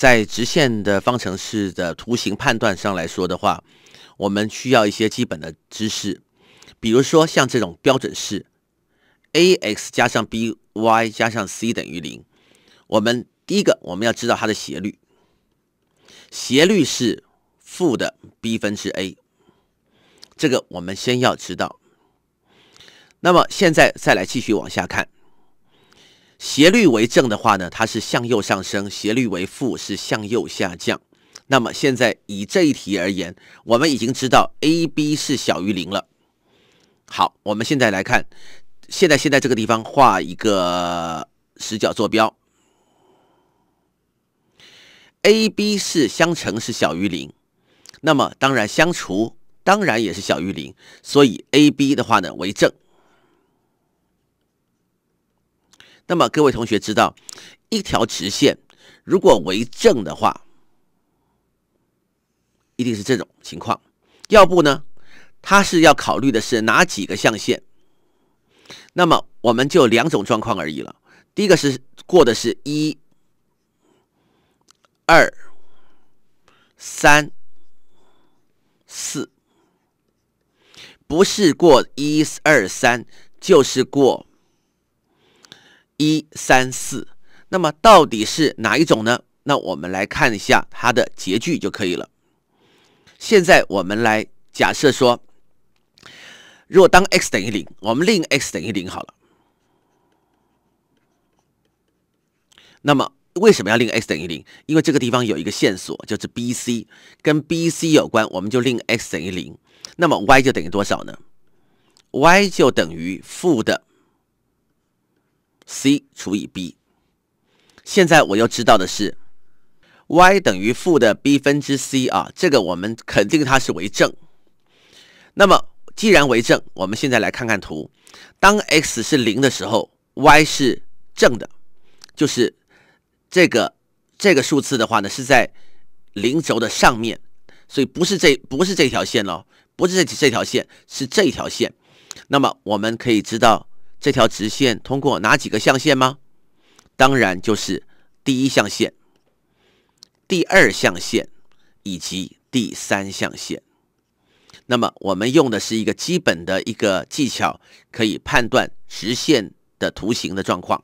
在直线的方程式的图形判断上来说的话，我们需要一些基本的知识，比如说像这种标准式，a x 加上 b y 加上 c 等于零，我们第一个我们要知道它的斜率，斜率是负的 b 分之 a，这个我们先要知道。那么现在再来继续往下看。斜率为正的话呢，它是向右上升；斜率为负是向右下降。那么现在以这一题而言，我们已经知道 a b 是小于零了。好，我们现在来看，现在现在这个地方画一个直角坐标，a b 是相乘是小于零，那么当然相除当然也是小于零，所以 a b 的话呢为正。那么各位同学知道，一条直线如果为正的话，一定是这种情况。要不呢，它是要考虑的是哪几个象限？那么我们就两种状况而已了。第一个是过的是一、二、三、四，不是过一二三，就是过。一三四，那么到底是哪一种呢？那我们来看一下它的截距就可以了。现在我们来假设说，若当 x 等于零，我们令 x 等于零好了。那么为什么要令 x 等于零？因为这个地方有一个线索，就是 bc 跟 bc 有关，我们就令 x 等于零。那么 y 就等于多少呢？y 就等于负的。c 除以 b，现在我要知道的是，y 等于负的 b 分之 c 啊，这个我们肯定它是为正。那么既然为正，我们现在来看看图，当 x 是零的时候，y 是正的，就是这个这个数字的话呢，是在零轴的上面，所以不是这不是这条线喽，不是这这条线，是这条线。那么我们可以知道。这条直线通过哪几个象限吗？当然就是第一象限、第二象限以及第三象限。那么我们用的是一个基本的一个技巧，可以判断直线的图形的状况。